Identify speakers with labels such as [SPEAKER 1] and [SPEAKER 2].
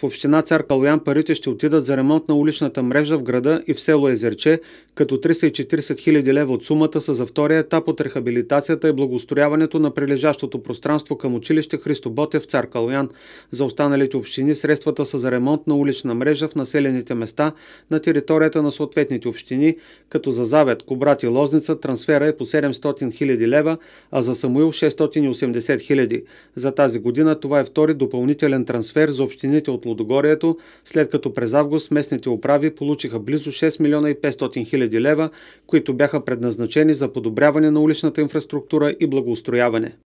[SPEAKER 1] В община Цар Калоян парите ще отидат за ремонт на уличната мрежа в града и в село Езерче, като 340 хиляди лева от сумата са за втория етап от рехабилитацията и благостояването на прилежащото пространство към училище Христо Ботев Цар Калоян. За останалите общини средствата са за ремонт на улична мрежа в населените места на територията на съответните общини, като за Завет, Кобрат и Лозница трансфера е по 700 хиляди лева, а за Самуил 680 хиляди. За тази година това е втори допълнителен трансфер за общините от Лудогорието, след като през август местните управи получиха близо 6 милиона и 500 хиляди лева, които бяха предназначени за подобряване на уличната инфраструктура и благоустрояване.